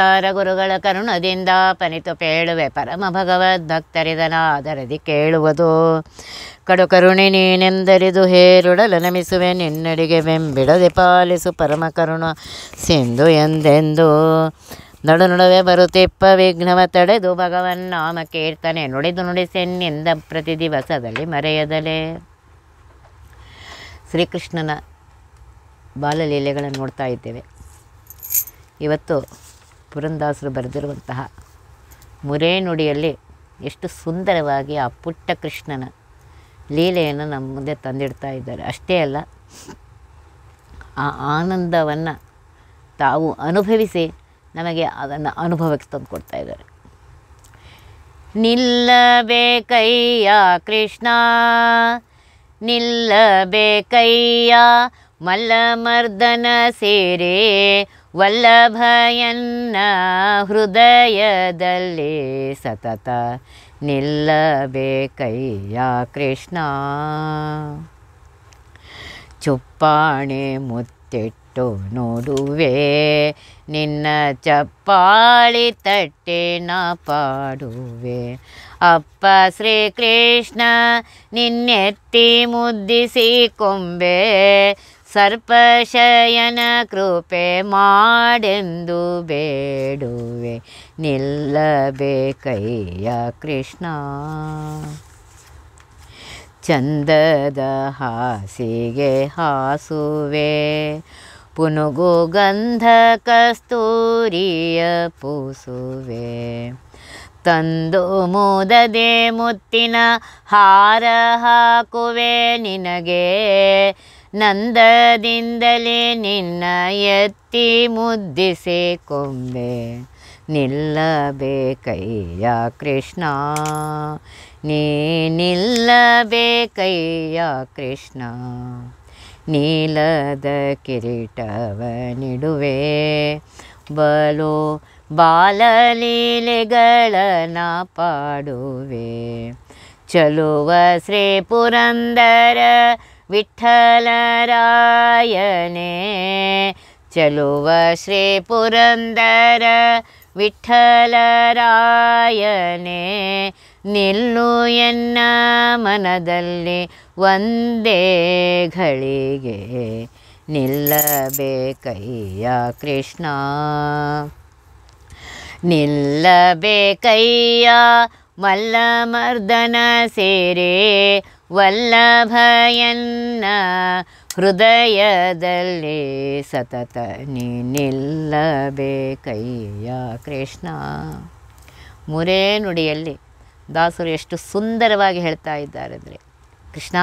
ತಾರ ಗುರುಗಳ ಕರುಣದಿಂದ ಪನಿತು ಪೇಳುವೆ ಪರಮ ಭಗವದ್ ಭಕ್ತರಿದನ ಆದರದಿ ಕೇಳುವುದು ಕಡು ಕರುಣೆ ನೀನೆಂದರಿದು ಹೇರುಡಲ ನಮಿಸುವೆ ನಿನ್ನಡಿಗೆ ಬೆಂಬಿಡದೆ ಪಾಲಿಸು ಪರಮ ಕರುಣ ಸಿಂಧು ಎಂದೆಂದು ನಡು ನಡುವೆ ಬರುತ್ತಿಪ್ಪ ವಿಘ್ನವ ತಡೆದು ಭಗವನ್ ನಾಮ ಕೀರ್ತನೆ ನುಡಿದು ನುಡಿಸೆನ್ನಿಂದ ಪ್ರತಿ ದಿವಸದಲ್ಲಿ ಮರೆಯದಲೇ ಶ್ರೀಕೃಷ್ಣನ ಬಾಲಲೀಲೆಗಳನ್ನು ನೋಡ್ತಾ ಇದ್ದೇವೆ ಇವತ್ತು ಪುರಂದಾಸರು ಬರೆದಿರುವಂತಹ ಮುರೇನುಡಿಯಲ್ಲಿ ಎಷ್ಟು ಸುಂದರವಾಗಿ ಆ ಪುಟ್ಟ ಕೃಷ್ಣನ ಲೀಲೆಯನ್ನು ನಮ್ಮ ಮುಂದೆ ತಂದಿಡ್ತಾ ಇದ್ದಾರೆ ಅಷ್ಟೇ ಅಲ್ಲ ಆ ಆನಂದವನ್ನು ತಾವು ಅನುಭವಿಸಿ ನಮಗೆ ಅದನ್ನು ಅನುಭವಕ್ಕೆ ತಂದು ಕೊಡ್ತಾ ಇದ್ದಾರೆ ನಿಲ್ಲಬೇಕಯ್ಯ ಕೃಷ್ಣ ನಿಲ್ಲಬೇಕಯ್ಯ ಮಲ್ಲಮರ್ದನ ಸೇರೆ ವಲ್ಲಭಯನ್ನ ಹೃದಯದಲ್ಲಿ ಸತತ ನಿಲ್ಲಬೇಕಯ್ಯ ಕೃಷ್ಣ ಚುಪ್ಪಾಣಿ ಮುತ್ತಿಟ್ಟು ನೋಡುವೆ ನಿನ್ನ ಚಪ್ಪಾಳಿ ನ ಪಾಡುವೆ ಅಪ್ಪ ಕೃಷ್ಣ ನಿನ್ನೆತ್ತಿ ಮುದ್ದಿಸಿ ಕೊಂಬೆ ಸರ್ಪಶಯನ ಕೃಪೆ ಮಾಡೆಂದು ಬೇಡುವೆ ನಿಲ್ಲಬೇಕಯ್ಯ ಕೃಷ್ಣ ಚಂದದ ಹಾಸಿಗೆ ಹಾಸುವೆ ಪುನುಗು ಗಂಧ ಕಸ್ತೂರಿಯ ಪೂಸುವೆ ತಂದು ಮುದದೆ ಮುತ್ತಿನ ಹಾರ ಹಾಕುವೆ ನಿನಗೆ ನಂದದಿಂದಲೇ ನಿನ್ನ ಎತ್ತಿ ಮುದ್ದಿಸೆ ಕೊಂಬೆ ನಿಲ್ಲಬೇಕಯ್ಯ ಕೃಷ್ಣ ನೀ ನಿಲ್ಲಬೇಕಯ್ಯ ಕೃಷ್ಣ ನೀಲದ ಕಿರೀಟವ ನಿಡುವೆ ಬಲು ಬಾಲಲೀಲೆಗಳನ್ನ ಪಾಡುವೆ ಚಲುವ ಶ್ರೀ ಪುರಂದರ ವಿಠಲರಾಯಣೆ ಚಲುವ ಶ್ರೀ ಪುರಂದರ ವಿಠಲರಾಯಣೆ ನಿಲ್ಲು ಎನ್ನ ಮನದಲ್ಲಿ ಒಂದೇ ಘಳಿಗೆ ನಿಲ್ಲಬೇಕಯ್ಯ ಕೃಷ್ಣ ನಿಲ್ಲಬೇಕಯ್ಯ ಮಲ್ಲಮರ್ದನ ಸೇರೆ ವಲ್ಲಭಯನ್ನ ಹೃದಯದಲ್ಲಿ ಸತತ ನಿಲ್ಲಬೇಕಯ್ಯ ಕೃಷ್ಣ ಮೂರೇ ನುಡಿಯಲ್ಲಿ ದಾಸರು ಎಷ್ಟು ಸುಂದರವಾಗಿ ಹೇಳ್ತಾ ಇದ್ದಾರೆ ಅಂದರೆ ಕೃಷ್ಣ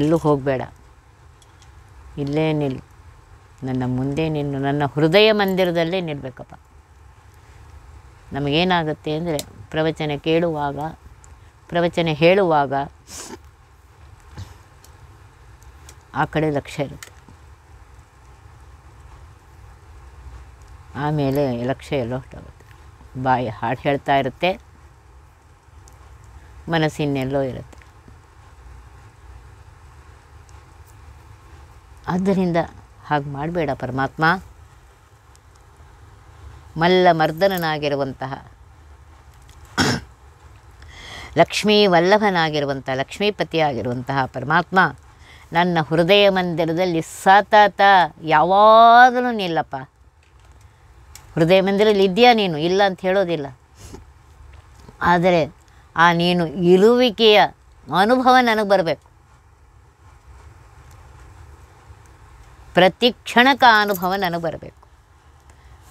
ಎಲ್ಲೂ ಹೋಗಬೇಡ ಇಲ್ಲೇ ನಿಲ್ಲು ನನ್ನ ಮುಂದೆ ನಿನ್ನ ನನ್ನ ಹೃದಯ ಮಂದಿರದಲ್ಲೇ ನಿಲ್ಬೇಕಪ್ಪ ನಮಗೇನಾಗುತ್ತೆ ಅಂದರೆ ಪ್ರವಚನ ಕೇಳುವಾಗ ಪ್ರವಚನ ಹೇಳುವಾಗ ಆ ಕಡೆ ಲಕ್ಷ್ಯ ಇರುತ್ತೆ ಆಮೇಲೆ ಲಕ್ಷ್ಯ ಎಲ್ಲೋ ಹೊರಟೋಗುತ್ತೆ ಬಾಯಿ ಹಾಡು ಹೇಳ್ತಾ ಇರುತ್ತೆ ಮನಸ್ಸಿನೆಲ್ಲೋ ಇರುತ್ತೆ ಆದ್ದರಿಂದ ಹಾಗೆ ಮಾಡಬೇಡ ಪರಮಾತ್ಮ ಮಲ್ಲ ಮರ್ದನನಾಗಿರುವಂತಹ ಲಕ್ಷ್ಮೀ ವಲ್ಲಭನಾಗಿರುವಂಥ ಆಗಿರುವಂತಹ ಪರಮಾತ್ಮ ನನ್ನ ಹೃದಯ ಮಂದಿರದಲ್ಲಿ ಸತತ ಯಾವಾಗಲೂ ನಿಲ್ಲಪ್ಪ ಹೃದಯ ಮಂದಿರದಲ್ಲಿ ಇದೆಯಾ ನೀನು ಇಲ್ಲ ಅಂತ ಹೇಳೋದಿಲ್ಲ ಆದರೆ ಆ ನೀನು ಇರುವಿಕೆಯ ಅನುಭವ ನನಗೆ ಬರಬೇಕು ಪ್ರತಿ ಕ್ಷಣಕ ಅನುಭವ ನನಗೆ ಬರಬೇಕು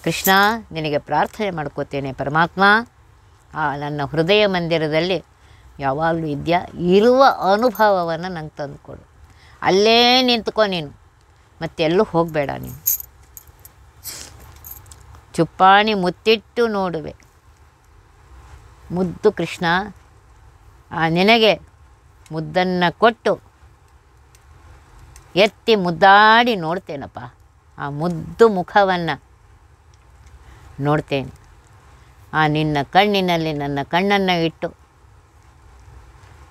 ಕೃಷ್ಣ ನಿನಗೆ ಪ್ರಾರ್ಥನೆ ಮಾಡ್ಕೋತೇನೆ ಪರಮಾತ್ಮ ಆ ನನ್ನ ಹೃದಯ ಮಂದಿರದಲ್ಲಿ ಯಾವಾಗಲೂ ಇದೆಯಾ ಇರುವ ಅನುಭವವನ್ನು ನಂಗೆ ತಂದುಕೊಡು ಅಲ್ಲೇ ನಿಂತ್ಕೊ ನೀನು ಮತ್ತೆಲ್ಲೂ ಹೋಗಬೇಡ ನೀನು ಚುಪ್ಪಾಣಿ ಮುತ್ತಿಟ್ಟು ನೋಡುವೆ ಮುದ್ದು ಕೃಷ್ಣ ಆ ನಿನಗೆ ಮುದ್ದನ್ನು ಕೊಟ್ಟು ಎತ್ತಿ ಮುದ್ದಾಡಿ ನೋಡ್ತೇನಪ್ಪ ಆ ಮುದ್ದು ಮುಖವನ್ನು ನೋಡ್ತೇನೆ ಆ ನಿನ್ನ ಕಣ್ಣಿನಲ್ಲಿ ನನ್ನ ಕಣ್ಣನ್ನು ಇಟ್ಟು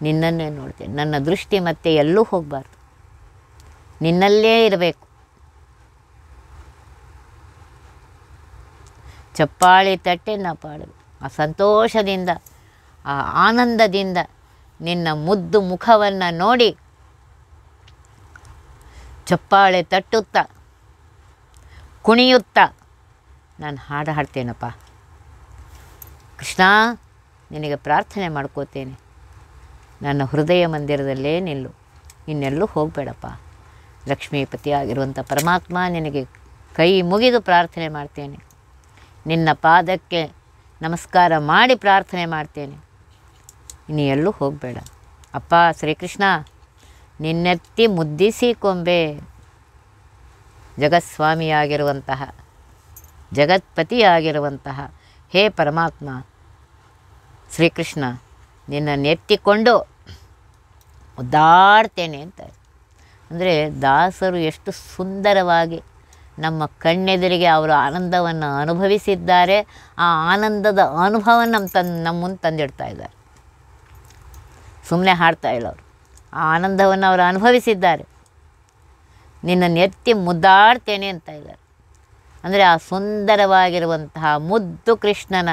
ನಿನ್ನನ್ನೇ ನೋಡ್ತೇನೆ ನನ್ನ ದೃಷ್ಟಿ ಮತ್ತೆ ಎಲ್ಲೂ ಹೋಗಬಾರ್ದು ನಿನ್ನಲ್ಲೇ ಇರಬೇಕು ಚಪ್ಪಾಳಿ ತಟ್ಟೆನ ಪಾಡು ಆ ಸಂತೋಷದಿಂದ ಆ ಆನಂದದಿಂದ ನಿನ್ನ ಮುದ್ದು ಮುಖವನ್ನು ನೋಡಿ ಚಪ್ಪಾಳೆ ತಟ್ಟುತ್ತ ಕುಣಿಯುತ್ತಾ ನಾನು ಹಾಡು ಹಾಡ್ತೇನಪ್ಪ ಕೃಷ್ಣ ನಿನಗೆ ಪ್ರಾರ್ಥನೆ ಮಾಡ್ಕೋತೇನೆ ನನ್ನ ಹೃದಯ ಮಂದಿರದಲ್ಲೇ ನಿಲ್ಲು ಇನ್ನೆಲ್ಲೂ ಹೋಗಬೇಡಪ್ಪ ಲಕ್ಷ್ಮೀಪತಿ ಆಗಿರುವಂಥ ಪರಮಾತ್ಮ ನಿನಗೆ ಕೈ ಮುಗಿದು ಪ್ರಾರ್ಥನೆ ಮಾಡ್ತೇನೆ ನಿನ್ನ ಪಾದಕ್ಕೆ ನಮಸ್ಕಾರ ಮಾಡಿ ಪ್ರಾರ್ಥನೆ ಮಾಡ್ತೇನೆ ಇನ್ನೆಲ್ಲೂ ಎಲ್ಲೂ ಹೋಗಬೇಡ ಅಪ್ಪ ಶ್ರೀಕೃಷ್ಣ ನಿನ್ನೆತ್ತಿ ಮುದ್ದಿಸಿ ಕೊಂಬೆ ಜಗತ್ಸ್ವಾಮಿಯಾಗಿರುವಂತಹ ಆಗಿರುವಂತಹ ಹೇ ಪರಮಾತ್ಮ ಶ್ರೀಕೃಷ್ಣ ನಿನ್ನನ್ನು ಎತ್ತಿಕೊಂಡು ಒದ್ದಾಡ್ತೇನೆ ಅಂತ ಅಂದರೆ ದಾಸರು ಎಷ್ಟು ಸುಂದರವಾಗಿ ನಮ್ಮ ಕಣ್ಣೆದುರಿಗೆ ಅವರು ಆನಂದವನ್ನು ಅನುಭವಿಸಿದ್ದಾರೆ ಆ ಆನಂದದ ಅನುಭವ ನಮ್ಮ ತಂದು ನಮ್ಮ ಮುಂದೆ ತಂದಿಡ್ತಾ ಇದ್ದಾರೆ ಸುಮ್ಮನೆ ಹಾಡ್ತಾ ಇಲ್ಲ ಅವರು ಆ ಆನಂದವನ್ನು ಅವರು ಅನುಭವಿಸಿದ್ದಾರೆ ನಿನ್ನ ನೆತ್ತಿ ಮುದ್ದಾಡ್ತೇನೆ ಅಂತ ಇದ್ದಾರೆ ಅಂದರೆ ಆ ಸುಂದರವಾಗಿರುವಂತಹ ಮುದ್ದು ಕೃಷ್ಣನ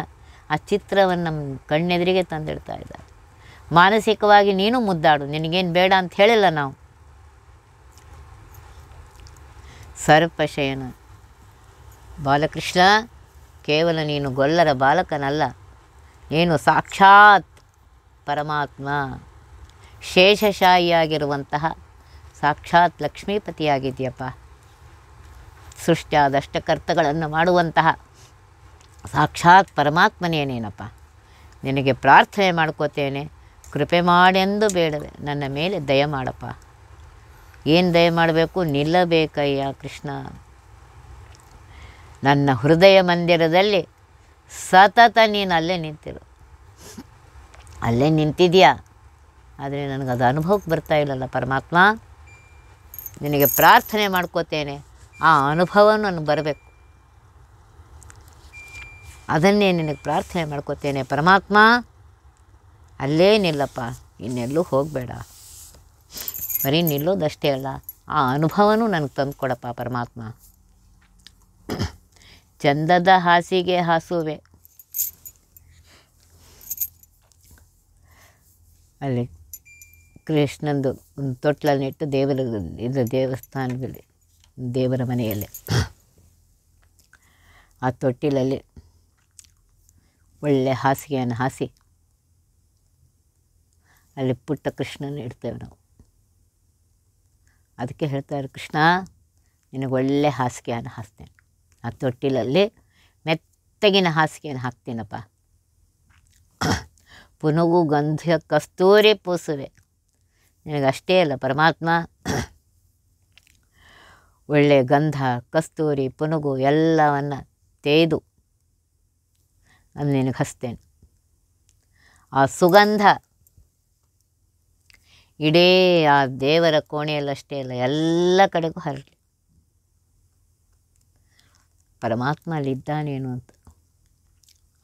ಆ ಚಿತ್ರವನ್ನು ನಮ್ಮ ಕಣ್ಣೆದುರಿಗೆ ತಂದಿಡ್ತಾ ಇದ್ದಾರೆ ಮಾನಸಿಕವಾಗಿ ನೀನು ಮುದ್ದಾಡು ನಿನಗೇನು ಬೇಡ ಅಂತ ಹೇಳಿಲ್ಲ ನಾವು ಸರ್ಪಶಯನ ಬಾಲಕೃಷ್ಣ ಕೇವಲ ನೀನು ಗೊಲ್ಲರ ಬಾಲಕನಲ್ಲ ನೀನು ಸಾಕ್ಷಾತ್ ಪರಮಾತ್ಮ ಶೇಷಶಾಹಿಯಾಗಿರುವಂತಹ ಸಾಕ್ಷಾತ್ ಲಕ್ಷ್ಮೀಪತಿಯಾಗಿದೆಯಪ್ಪ ಸೃಷ್ಟಿಯಾದಷ್ಟಕರ್ತಗಳನ್ನು ಕರ್ತಗಳನ್ನು ಮಾಡುವಂತಹ ಸಾಕ್ಷಾತ್ ಪರಮಾತ್ಮನೇನೇನಪ್ಪ ನಿನಗೆ ಪ್ರಾರ್ಥನೆ ಮಾಡ್ಕೋತೇನೆ ಕೃಪೆ ಮಾಡೆಂದು ಬೇಡವೆ ನನ್ನ ಮೇಲೆ ದಯ ಮಾಡಪ್ಪ ಏನು ದಯ ಮಾಡಬೇಕು ನಿಲ್ಲಬೇಕಯ್ಯ ಕೃಷ್ಣ ನನ್ನ ಹೃದಯ ಮಂದಿರದಲ್ಲಿ ಸತತ ನೀನು ಅಲ್ಲೇ ನಿಂತಿರು ಅಲ್ಲೇ ನಿಂತಿದೆಯಾ ಆದರೆ ನನಗದು ಅನುಭವಕ್ಕೆ ಬರ್ತಾ ಇಲ್ಲಲ್ಲ ಪರಮಾತ್ಮ ನಿನಗೆ ಪ್ರಾರ್ಥನೆ ಮಾಡ್ಕೋತೇನೆ ಆ ಅನುಭವ ನನಗೆ ಬರಬೇಕು ಅದನ್ನೇ ನಿನಗೆ ಪ್ರಾರ್ಥನೆ ಮಾಡ್ಕೋತೇನೆ ಪರಮಾತ್ಮ ಅಲ್ಲೇನಿಲ್ಲಪ್ಪ ಇನ್ನೆಲ್ಲೂ ಹೋಗಬೇಡ ಬರೀ ನಿಲ್ಲೋದಷ್ಟೇ ಅಲ್ಲ ಆ ಅನುಭವನೂ ನನಗೆ ತಂದು ಕೊಡಪ್ಪ ಪರಮಾತ್ಮ ಚಂದದ ಹಾಸಿಗೆ ಹಾಸುವೆ ಅಲ್ಲಿ ಕೃಷ್ಣಂದು ಒಂದು ಇಟ್ಟು ದೇವರ ಇದು ದೇವಸ್ಥಾನದಲ್ಲಿ ದೇವರ ಮನೆಯಲ್ಲಿ ಆ ತೊಟ್ಟಿಲಲ್ಲಿ ಒಳ್ಳೆ ಹಾಸಿಗೆಯನ್ನು ಹಾಸಿ ಅಲ್ಲಿ ಪುಟ್ಟ ಕೃಷ್ಣನ ಇಡ್ತೇವೆ ನಾವು ಅದಕ್ಕೆ ಹೇಳ್ತಾರೆ ಕೃಷ್ಣ ನಿನಗೆ ಒಳ್ಳೆ ಹಾಸಿಗೆಯನ್ನು ಹಾಸ್ತೇನೆ ಆ ತೊಟ್ಟಿಲಲ್ಲಿ ಮೆತ್ತಗಿನ ಹಾಸಿಗೆಯನ್ನು ಹಾಕ್ತೀನಪ್ಪ ಪುನಗು ಗಂಧ ಕಸ್ತೂರಿ ಪೂಸುವೆ ನಿನಗಷ್ಟೇ ಅಲ್ಲ ಪರಮಾತ್ಮ ಒಳ್ಳೆ ಗಂಧ ಕಸ್ತೂರಿ ಪುನಗು ಎಲ್ಲವನ್ನು ತೇದು ಅದು ನಿನಗೆ ಹಸ್ತೇನೆ ಆ ಸುಗಂಧ ಇಡೀ ಆ ದೇವರ ಕೋಣೆಯಲ್ಲಷ್ಟೇ ಅಲ್ಲ ಎಲ್ಲ ಕಡೆಗೂ ಹರಡಲಿ ಪರಮಾತ್ಮ ಅಲ್ಲಿದ್ದಾನೇನು ಅಂತ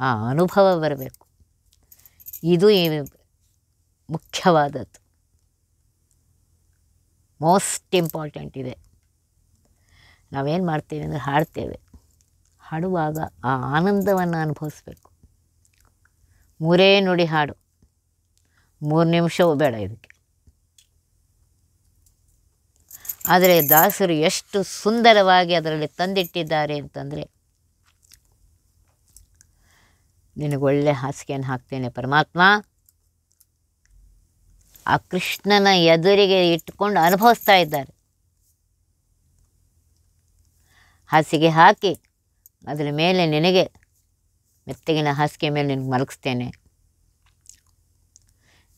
ಆ ಅನುಭವ ಬರಬೇಕು ಇದು ಮುಖ್ಯವಾದದ್ದು ಮೋಸ್ಟ್ ಇಂಪಾರ್ಟೆಂಟ್ ಇದೆ ನಾವೇನು ಮಾಡ್ತೇವೆ ಅಂದರೆ ಹಾಡ್ತೇವೆ ಹಾಡುವಾಗ ಆ ಆನಂದವನ್ನು ಅನುಭವಿಸ್ಬೇಕು ಮೂರೇ ನುಡಿ ಹಾಡು ಮೂರು ನಿಮಿಷವೂ ಬೇಡ ಇದಕ್ಕೆ ಆದರೆ ದಾಸರು ಎಷ್ಟು ಸುಂದರವಾಗಿ ಅದರಲ್ಲಿ ತಂದಿಟ್ಟಿದ್ದಾರೆ ಅಂತಂದರೆ ನಿನಗೊಳ್ಳೆ ಹಾಸಿಗೆಯನ್ನು ಹಾಕ್ತೇನೆ ಪರಮಾತ್ಮ ಆ ಕೃಷ್ಣನ ಎದುರಿಗೆ ಇಟ್ಕೊಂಡು ಅನುಭವಿಸ್ತಾ ಇದ್ದಾರೆ ಹಾಸಿಗೆ ಹಾಕಿ ಅದರ ಮೇಲೆ ನಿನಗೆ ಮೆತ್ತಗಿನ ಹಾಸಿಗೆ ಮೇಲೆ ನಿನಗೆ ಮಲಗಿಸ್ತೇನೆ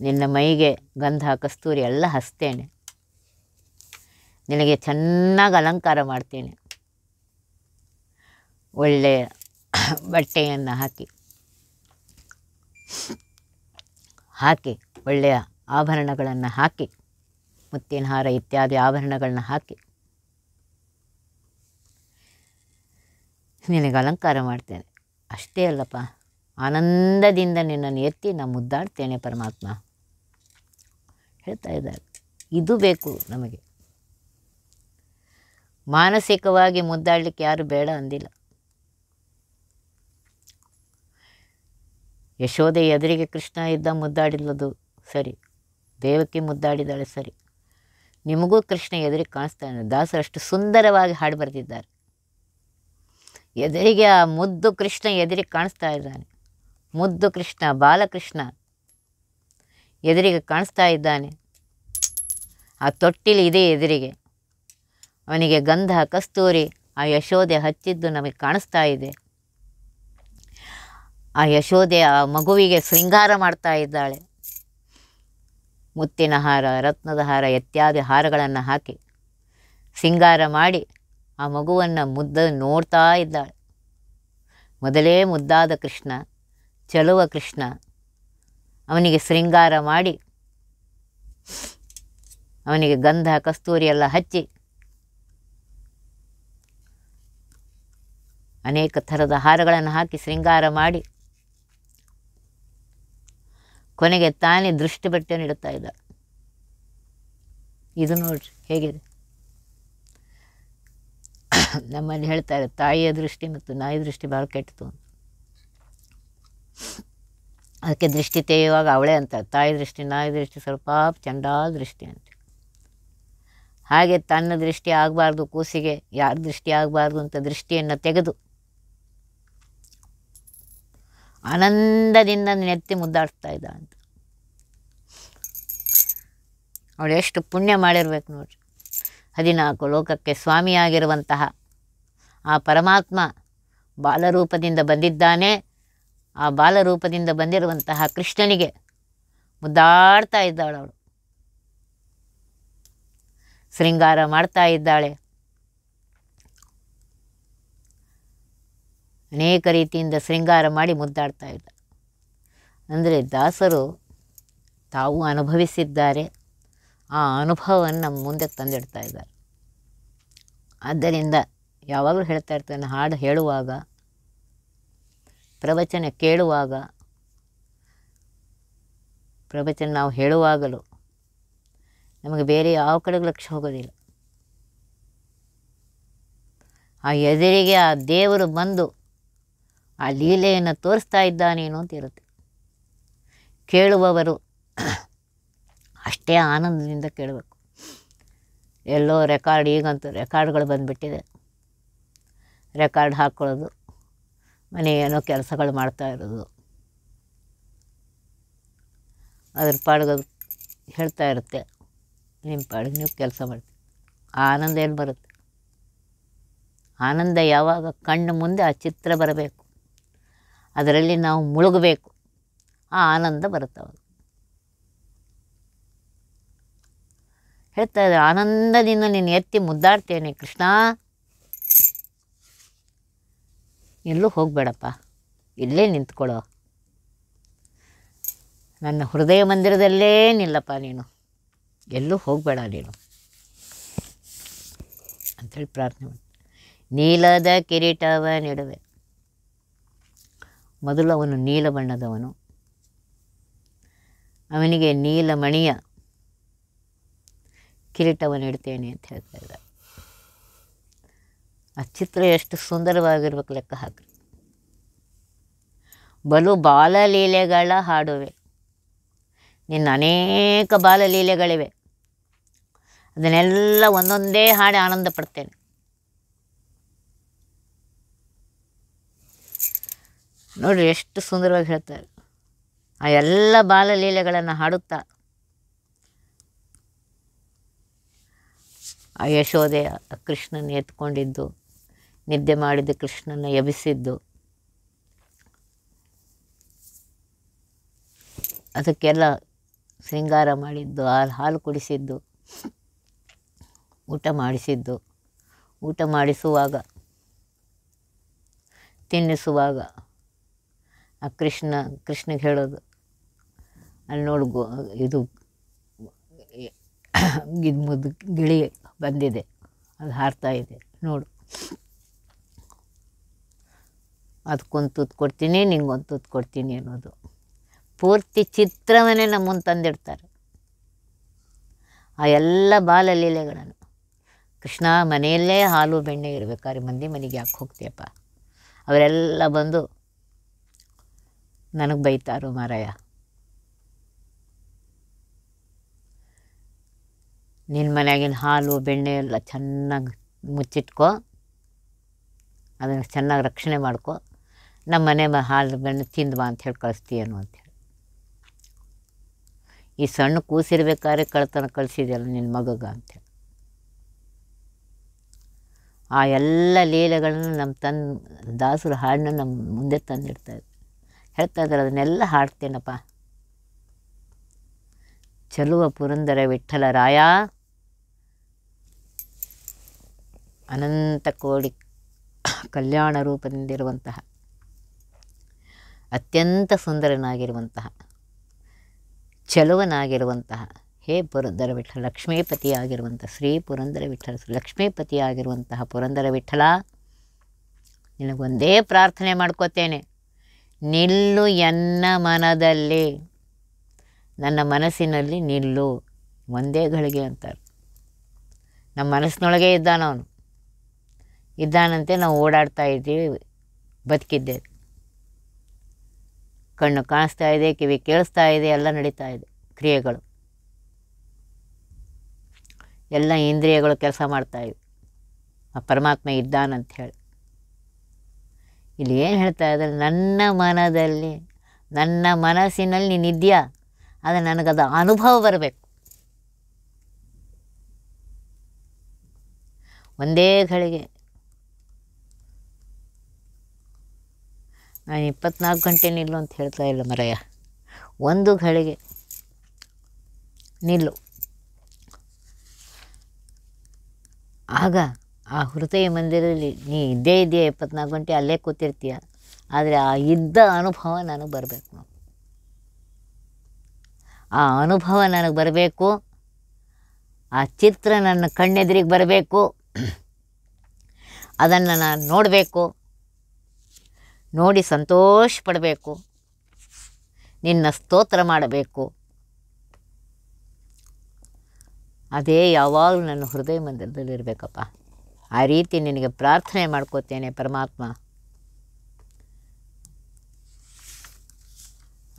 ನಿನ್ನ ಮೈಗೆ ಗಂಧ ಕಸ್ತೂರಿ ಎಲ್ಲ ಹಚ್ತೇನೆ ನಿನಗೆ ಚೆನ್ನಾಗಿ ಅಲಂಕಾರ ಮಾಡ್ತೇನೆ ಒಳ್ಳೆಯ ಬಟ್ಟೆಯನ್ನು ಹಾಕಿ ಹಾಕಿ ಒಳ್ಳೆಯ ಆಭರಣಗಳನ್ನು ಹಾಕಿ ಮುತ್ತಿನ ಹಾರ ಇತ್ಯಾದಿ ಆಭರಣಗಳನ್ನ ಹಾಕಿ ನಿನಗೆ ಅಲಂಕಾರ ಮಾಡ್ತೇನೆ ಅಷ್ಟೇ ಅಲ್ಲಪ್ಪ ಆನಂದದಿಂದ ನಿನ್ನನ್ನು ಎತ್ತಿ ನಾನು ಮುದ್ದಾಡ್ತೇನೆ ಪರಮಾತ್ಮ ಹೇಳ್ತಾ ಇದ್ದಾರೆ ಇದು ಬೇಕು ನಮಗೆ ಮಾನಸಿಕವಾಗಿ ಮುದ್ದಾಡಲಿಕ್ಕೆ ಯಾರು ಬೇಡ ಅಂದಿಲ್ಲ ಯಶೋದೆ ಎದುರಿಗೆ ಕೃಷ್ಣ ಇದ್ದ ಮುದ್ದಾಡಿಲ್ಲದು ಸರಿ ದೇವಕ್ಕೆ ಮುದ್ದಾಡಿದಾಳೆ ಸರಿ ನಿಮಗೂ ಕೃಷ್ಣ ಎದುರಿಗೆ ಕಾಣಿಸ್ತಾ ದಾಸರು ಅಷ್ಟು ಸುಂದರವಾಗಿ ಹಾಡು ಬರೆದಿದ್ದಾರೆ ಎದುರಿಗೆ ಆ ಮುದ್ದು ಕೃಷ್ಣ ಎದುರಿಗೆ ಕಾಣಿಸ್ತಾ ಇದ್ದಾನೆ ಮುದ್ದು ಕೃಷ್ಣ ಬಾಲಕೃಷ್ಣ ಎದುರಿಗೆ ಕಾಣಿಸ್ತಾ ಇದ್ದಾನೆ ಆ ತೊಟ್ಟಿಲಿ ಇದೆ ಎದುರಿಗೆ ಅವನಿಗೆ ಗಂಧ ಕಸ್ತೂರಿ ಆ ಯಶೋದೆ ಹಚ್ಚಿದ್ದು ನಮಗೆ ಕಾಣಿಸ್ತಾ ಇದೆ ಆ ಯಶೋದೆ ಆ ಮಗುವಿಗೆ ಶೃಂಗಾರ ಮಾಡ್ತಾ ಇದ್ದಾಳೆ ಮುತ್ತಿನ ಹಾರ ರತ್ನದ ಹಾರ ಇತ್ಯಾದಿ ಹಾರಗಳನ್ನು ಹಾಕಿ ಶೃಂಗಾರ ಮಾಡಿ ಆ ಮಗುವನ್ನು ಮುದ್ದ ನೋಡ್ತಾ ಇದ್ದಾಳೆ ಮೊದಲೇ ಮುದ್ದಾದ ಕೃಷ್ಣ ಚಲುವ ಕೃಷ್ಣ ಅವನಿಗೆ ಶೃಂಗಾರ ಮಾಡಿ ಅವನಿಗೆ ಗಂಧ ಕಸ್ತೂರಿ ಎಲ್ಲ ಹಚ್ಚಿ ಅನೇಕ ಥರದ ಹಾರಗಳನ್ನು ಹಾಕಿ ಶೃಂಗಾರ ಮಾಡಿ ಕೊನೆಗೆ ತಾನೇ ದೃಷ್ಟಿ ಬಟ್ಟೆ ನೀಡುತ್ತಾ ಇದ್ದ ಇದು ನೋಡ್ರಿ ಹೇಗಿದೆ ನಮ್ಮಲ್ಲಿ ಹೇಳ್ತಾರೆ ತಾಯಿಯ ದೃಷ್ಟಿ ಮತ್ತು ನಾಯಿ ದೃಷ್ಟಿ ಭಾಳ ಅಂತ ಅದಕ್ಕೆ ದೃಷ್ಟಿ ತೆಗೆಯುವಾಗ ಅವಳೇ ಅಂತ ತಾಯಿ ದೃಷ್ಟಿ ನಾಯಿ ದೃಷ್ಟಿ ಸ್ವಲ್ಪ ಚೆಂಡ ದೃಷ್ಟಿ ಅಂತ ಹಾಗೆ ತನ್ನ ದೃಷ್ಟಿ ಆಗಬಾರ್ದು ಕೂಸಿಗೆ ಯಾರ ದೃಷ್ಟಿ ಆಗಬಾರ್ದು ಅಂತ ದೃಷ್ಟಿಯನ್ನು ತೆಗೆದು ಆನಂದದಿಂದ ನೆತ್ತಿ ಮುದ್ದಾಡ್ತಾ ಇದ್ದ ಅಂತ ಅವಳು ಎಷ್ಟು ಪುಣ್ಯ ಮಾಡಿರ್ಬೇಕು ನೋಡ್ರಿ ಹದಿನಾಲ್ಕು ಲೋಕಕ್ಕೆ ಸ್ವಾಮಿಯಾಗಿರುವಂತಹ ಆ ಪರಮಾತ್ಮ ಬಾಲರೂಪದಿಂದ ಬಂದಿದ್ದಾನೆ ಆ ಬಾಲರೂಪದಿಂದ ಬಂದಿರುವಂತಹ ಕೃಷ್ಣನಿಗೆ ಮುದ್ದಾಡ್ತಾ ಇದ್ದಾಳು ಅವಳು ಶೃಂಗಾರ ಮಾಡ್ತಾ ಇದ್ದಾಳೆ ಅನೇಕ ರೀತಿಯಿಂದ ಶೃಂಗಾರ ಮಾಡಿ ಮುದ್ದಾಡ್ತಾ ಇದ್ದ ಅಂದರೆ ದಾಸರು ತಾವು ಅನುಭವಿಸಿದ್ದಾರೆ ಆ ಅನುಭವವನ್ನು ನಮ್ಮ ಮುಂದೆ ತಂದಿಡ್ತಾ ಇದ್ದಾರೆ ಆದ್ದರಿಂದ ಯಾವಾಗಲೂ ಹೇಳ್ತಾ ಇರ್ತಾನೆ ಹಾಡು ಹೇಳುವಾಗ ಪ್ರವಚನ ಕೇಳುವಾಗ ಪ್ರವಚನ ನಾವು ಹೇಳುವಾಗಲೂ ನಮಗೆ ಬೇರೆ ಯಾವ ಕಡೆಗೂ ಲಕ್ಷ್ಯ ಹೋಗೋದಿಲ್ಲ ಆ ಎದುರಿಗೆ ಆ ದೇವರು ಬಂದು ಆ ಲೀಲೆಯನ್ನು ತೋರಿಸ್ತಾ ಇದ್ದಾನೇನು ಅಂತ ಇರುತ್ತೆ ಕೇಳುವವರು ಅಷ್ಟೇ ಆನಂದದಿಂದ ಕೇಳಬೇಕು ಎಲ್ಲೋ ರೆಕಾರ್ಡ್ ಈಗಂತೂ ರೆಕಾರ್ಡ್ಗಳು ಬಂದುಬಿಟ್ಟಿದೆ ರೆಕಾರ್ಡ್ ಹಾಕ್ಕೊಳ್ಳೋದು ಮನೆ ಏನೋ ಕೆಲಸಗಳು ಮಾಡ್ತಾ ಇರೋದು ಅದ್ರ ಪಾಡ್ಗದು ಹೇಳ್ತಾ ಇರುತ್ತೆ ನಿಮ್ಮ ಪಾಡಿಗೆ ನೀವು ಕೆಲಸ ಮಾಡ್ತೀವಿ ಆನಂದ ಏನು ಬರುತ್ತೆ ಆನಂದ ಯಾವಾಗ ಕಣ್ಣು ಮುಂದೆ ಆ ಚಿತ್ರ ಬರಬೇಕು ಅದರಲ್ಲಿ ನಾವು ಮುಳುಗಬೇಕು ಆ ಆನಂದ ಬರುತ್ತವ ಹೇಳ್ತಾ ಇದ್ದಾರೆ ಆನಂದದಿಂದ ನೀನು ಎತ್ತಿ ಮುದ್ದಾಡ್ತೇನೆ ಕೃಷ್ಣ ಎಲ್ಲೂ ಹೋಗಬೇಡಪ್ಪ ಇಲ್ಲೇ ನಿಂತ್ಕೊಳ್ಳೋ ನನ್ನ ಹೃದಯ ಮಂದಿರದಲ್ಲೇ ನಿಲ್ಲಪ್ಪ ನೀನು ಎಲ್ಲೂ ಹೋಗಬೇಡ ನೀನು ಅಂಥೇಳಿ ಪ್ರಾರ್ಥನೆ ಮಾಡಿ ನೀಲದ ಕಿರೀಟವ ನೀಡುವೆ ಮೊದಲು ಅವನು ನೀಲ ಬಣ್ಣದವನು ಅವನಿಗೆ ನೀಲಮಣಿಯ ಕಿರೀಟವನ್ನು ಇಡ್ತೇನೆ ಅಂತ ಹೇಳ್ತಾ ಇದ್ದ ಆ ಚಿತ್ರ ಎಷ್ಟು ಸುಂದರವಾಗಿರ್ಬೇಕು ಲೆಕ್ಕ ಹಾಕ್ರಿ ಬಲು ಬಾಲಲೀಲೆಗಳ ಹಾಡುವೆ ನಿನ್ನ ಅನೇಕ ಬಾಲಲೀಲೆಗಳಿವೆ ಅದನ್ನೆಲ್ಲ ಒಂದೊಂದೇ ಹಾಡಿ ಆನಂದ ಪಡ್ತೇನೆ ನೋಡ್ರಿ ಎಷ್ಟು ಸುಂದರವಾಗಿ ಹೇಳ್ತಾರೆ ಆ ಎಲ್ಲ ಬಾಲಲೀಲೆಗಳನ್ನು ಹಾಡುತ್ತಾ ಆ ಯಶೋದೆ ಕೃಷ್ಣನ ಎತ್ಕೊಂಡಿದ್ದು ನಿದ್ದೆ ಮಾಡಿದ್ದು ಕೃಷ್ಣನ ಎಬಿಸಿದ್ದು ಅದಕ್ಕೆಲ್ಲ ಶೃಂಗಾರ ಮಾಡಿದ್ದು ಹಾಲು ಹಾಲು ಕುಡಿಸಿದ್ದು ಊಟ ಮಾಡಿಸಿದ್ದು ಊಟ ಮಾಡಿಸುವಾಗ ತಿನ್ನಿಸುವಾಗ ಆ ಕೃಷ್ಣ ಕೃಷ್ಣಗೆ ಹೇಳೋದು ಅಲ್ಲಿ ನೋಡು ಗೋ ಇದು ಗಿದ್ ಗಿಳಿ ಬಂದಿದೆ ಅದು ಹಾರ್ತಾ ಇದೆ ನೋಡು ಅದಕ್ಕೊಂದು ತುತ್ತು ಕೊಡ್ತೀನಿ ನಿಂಗೊಂದು ತುತ್ತು ಕೊಡ್ತೀನಿ ಅನ್ನೋದು ಪೂರ್ತಿ ಚಿತ್ರವನ್ನೇ ನಮ್ಮನ್ನು ತಂದಿಡ್ತಾರೆ ಆ ಎಲ್ಲ ಬಾಲಲೀಲೆಗಳನ್ನು ಕೃಷ್ಣ ಮನೆಯಲ್ಲೇ ಹಾಲು ಬೆಣ್ಣೆ ಇರಬೇಕಾದ್ರೆ ಮಂದಿ ಮನೆಗೆ ಯಾಕೆ ಹೋಗ್ತೀಯಪ್ಪ ಅವರೆಲ್ಲ ಬಂದು ನನಗೆ ಬೈತಾರು ಮಾರಾಯ ನಿನ್ನ ಮನೆಯಾಗಿನ ಹಾಲು ಬೆಣ್ಣೆ ಎಲ್ಲ ಚೆನ್ನಾಗಿ ಮುಚ್ಚಿಟ್ಕೊ ಅದನ್ನು ಚೆನ್ನಾಗಿ ರಕ್ಷಣೆ ಮಾಡ್ಕೊ ನಮ್ಮ ಮನೆ ಹಾಲು ಬೆಣ್ಣೆ ತಿಂದ್ವಾ ಅಂತ ಹೇಳಿ ಕಳಿಸ್ತೀಯನು ಅಂತೇಳಿ ಈ ಸಣ್ಣ ಕೂಸಿರ್ಬೇಕಾದ್ರೆ ಕಳ್ತನ ಕಳಿಸಿದೆಯಲ್ಲ ನಿನ್ನ ಮಗಗ ಅಂತೇಳಿ ಆ ಎಲ್ಲ ಲೀಲೆಗಳನ್ನು ನಮ್ಮ ತಂದು ದಾಸರು ಹಾಡನ್ನ ನಮ್ಮ ಮುಂದೆ ತಂದಿಡ್ತಾಯಿದ್ರು ಹೇಳ್ತಾ ಇದ್ದಾರೆ ಅದನ್ನೆಲ್ಲ ಹಾಡ್ತೇನಪ್ಪ ಚಲುವ ಪುರಂದರ ವಿಠಲ ರಾಯ ಅನಂತ ಕೋಡಿ ಕಲ್ಯಾಣ ರೂಪದಿಂದಿರುವಂತಹ ಅತ್ಯಂತ ಸುಂದರನಾಗಿರುವಂತಹ ಚಲುವನಾಗಿರುವಂತಹ ಹೇ ಪುರಂದರ ವಿಠಲ ಲಕ್ಷ್ಮೀಪತಿಯಾಗಿರುವಂಥ ಶ್ರೀ ಪುರಂದರ ವಿಠಲ ಲಕ್ಷ್ಮೀಪತಿಯಾಗಿರುವಂತಹ ಪುರಂದರ ವಿಠಲ ನಿನಗೊಂದೇ ಪ್ರಾರ್ಥನೆ ಮಾಡ್ಕೋತೇನೆ ನಿಲ್ಲು ಎನ್ನ ಮನದಲ್ಲಿ ನನ್ನ ಮನಸ್ಸಿನಲ್ಲಿ ನಿಲ್ಲು ಒಂದೇ ಗಳಿಗೆ ಅಂತಾರೆ ನಮ್ಮ ಮನಸ್ಸಿನೊಳಗೆ ಅವನು ಇದ್ದಾನಂತೆ ನಾವು ಓಡಾಡ್ತಾ ಇದ್ದೀವಿ ಬದುಕಿದ್ದೆ ಕಣ್ಣು ಕಾಣಿಸ್ತಾ ಇದೆ ಕಿವಿ ಕೇಳಿಸ್ತಾ ಇದೆ ಎಲ್ಲ ನಡೀತಾ ಇದೆ ಕ್ರಿಯೆಗಳು ಎಲ್ಲ ಇಂದ್ರಿಯಗಳು ಕೆಲಸ ಮಾಡ್ತಾ ಆ ಪರಮಾತ್ಮ ಇದ್ದಾನಂತ ಹೇಳಿ ಇಲ್ಲಿ ಏನು ಹೇಳ್ತಾ ಇದ್ದಾರೆ ನನ್ನ ಮನದಲ್ಲಿ ನನ್ನ ಮನಸ್ಸಿನಲ್ಲಿ ನೀನಿದೆಯಾ ಆದರೆ ನನಗದು ಅನುಭವ ಬರಬೇಕು ಒಂದೇ ಘಳಿಗೆ ನಾನು ಇಪ್ಪತ್ನಾಲ್ಕು ಗಂಟೆ ನಿಲ್ಲು ಅಂತ ಹೇಳ್ತಾ ಇಲ್ಲ ಮರಯ್ಯ ಒಂದು ಘಳಿಗೆ ನಿಲ್ಲು ಆಗ ಆ ಹೃದಯ ಮಂದಿರದಲ್ಲಿ ನೀ ಇದ್ದೇ ಇದೆಯಾ ಇಪ್ಪತ್ನಾಲ್ಕು ಗಂಟೆ ಅಲ್ಲೇ ಕೂತಿರ್ತೀಯ ಆದರೆ ಆ ಇದ್ದ ಅನುಭವ ನನಗೆ ಬರಬೇಕು ಆ ಅನುಭವ ನನಗೆ ಬರಬೇಕು ಆ ಚಿತ್ರ ನನ್ನ ಕಣ್ಣೆದುರಿಗೆ ಬರಬೇಕು ಅದನ್ನು ನಾನು ನೋಡಬೇಕು ನೋಡಿ ಸಂತೋಷ ಪಡಬೇಕು ನಿನ್ನ ಸ್ತೋತ್ರ ಮಾಡಬೇಕು ಅದೇ ಯಾವಾಗಲೂ ನನ್ನ ಹೃದಯ ಮಂದಿರದಲ್ಲಿರಬೇಕಪ್ಪ ಆ ರೀತಿ ನಿನಗೆ ಪ್ರಾರ್ಥನೆ ಮಾಡ್ಕೋತೇನೆ ಪರಮಾತ್ಮ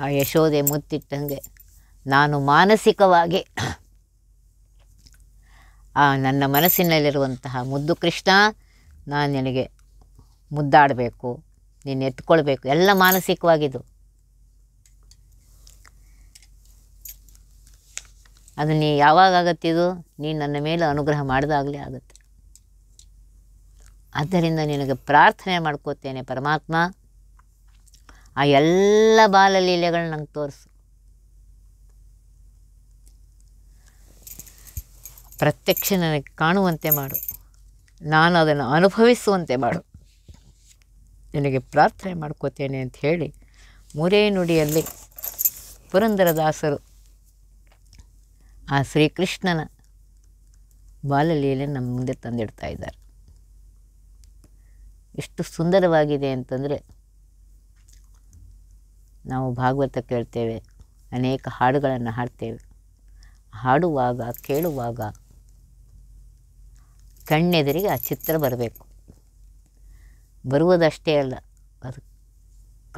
ಆ ಯಶೋದೆ ಮುತ್ತಿಟ್ಟಂಗೆ ನಾನು ಮಾನಸಿಕವಾಗಿ ಆ ನನ್ನ ಮನಸ್ಸಿನಲ್ಲಿರುವಂತಹ ಮುದ್ದು ಕೃಷ್ಣ ನಾನು ನಿನಗೆ ಮುದ್ದಾಡಬೇಕು ನೀನು ಎತ್ಕೊಳ್ಬೇಕು ಎಲ್ಲ ಮಾನಸಿಕವಾಗಿದ್ದು ಅದು ನೀ ಯಾವಾಗ ಆಗತ್ತಿದು ನೀನು ನನ್ನ ಮೇಲೆ ಅನುಗ್ರಹ ಮಾಡಿದಾಗಲೇ ಆಗುತ್ತೆ ಆದ್ದರಿಂದ ನಿನಗೆ ಪ್ರಾರ್ಥನೆ ಮಾಡ್ಕೋತೇನೆ ಪರಮಾತ್ಮ ಆ ಎಲ್ಲ ಬಾಲಲೀಲೆಗಳನ್ನ ನಂಗೆ ತೋರಿಸು ಪ್ರತ್ಯಕ್ಷ ನನಗೆ ಕಾಣುವಂತೆ ಮಾಡು ನಾನು ಅದನ್ನು ಅನುಭವಿಸುವಂತೆ ಮಾಡು ನಿನಗೆ ಪ್ರಾರ್ಥನೆ ಮಾಡ್ಕೋತೇನೆ ಅಂತ ಹೇಳಿ ಮೂರೇ ನುಡಿಯಲ್ಲಿ ಪುರಂದರದಾಸರು ಆ ಶ್ರೀಕೃಷ್ಣನ ಬಾಲಲೀಲೆ ನಮ್ಮ ಮುಂದೆ ತಂದಿಡ್ತಾ ಇದ್ದಾರೆ ಎಷ್ಟು ಸುಂದರವಾಗಿದೆ ಅಂತಂದರೆ ನಾವು ಭಾಗವತ ಕೇಳ್ತೇವೆ ಅನೇಕ ಹಾಡುಗಳನ್ನು ಹಾಡ್ತೇವೆ ಹಾಡುವಾಗ ಕೇಳುವಾಗ ಕಣ್ಣೆದುರಿಗೆ ಆ ಚಿತ್ರ ಬರಬೇಕು ಬರುವುದಷ್ಟೇ ಅಲ್ಲ ಅದು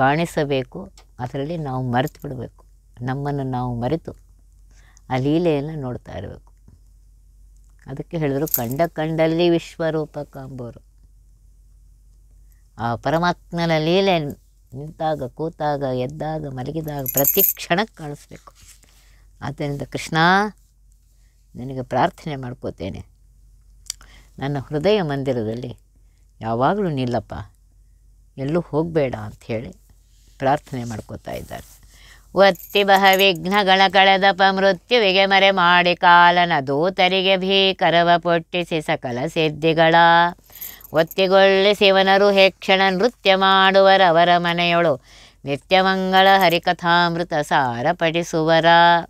ಕಾಣಿಸಬೇಕು ಅದರಲ್ಲಿ ನಾವು ಮರೆತು ಬಿಡಬೇಕು ನಮ್ಮನ್ನು ನಾವು ಮರೆತು ಆ ಲೀಲೆಯನ್ನು ನೋಡ್ತಾ ಇರಬೇಕು ಅದಕ್ಕೆ ಹೇಳಿದ್ರು ಕಂಡ ಕಂಡಲ್ಲಿ ವಿಶ್ವರೂಪ ಕಾಂಬೋರು ಆ ಪರಮಾತ್ಮನ ಲೀಲೆ ನಿಂತಾಗ ಕೂತಾಗ ಎದ್ದಾಗ ಮಲಗಿದಾಗ ಪ್ರತಿ ಕ್ಷಣಕ್ಕೆ ಕಾಣಿಸ್ಬೇಕು ಆದ್ದರಿಂದ ಕೃಷ್ಣ ನಿನಗೆ ಪ್ರಾರ್ಥನೆ ಮಾಡ್ಕೋತೇನೆ ನನ್ನ ಹೃದಯ ಮಂದಿರದಲ್ಲಿ ಯಾವಾಗಲೂ ನಿಲ್ಲಪ್ಪ ಎಲ್ಲೂ ಹೋಗಬೇಡ ಅಂಥೇಳಿ ಪ್ರಾರ್ಥನೆ ಮಾಡ್ಕೋತಾ ಇದ್ದಾರೆ ಒತ್ತಿ ಬಹ ವಿಘ್ನಗಳ ಕಳೆದಪ ಮೃತ್ಯುವಿಗೆ ಮರೆ ಮಾಡಿ ಕಾಲನ ದೂತರಿಗೆ ಭೀಕರವ ಪೊಟ್ಟಿಸಿ ಸಕಲ ಸಿದ್ಧಿಗಳ ಒತ್ತಿಗೊಳ್ಳಿ ಶಿವನರು ಹೇಕ್ಷಣ ನೃತ್ಯ ಮಾಡುವರವರ ಮನೆಯೊಳು ನಿತ್ಯಮಂಗಳ ಹರಿಕಥಾಮೃತ ಸಾರ ಪಠಿಸುವರ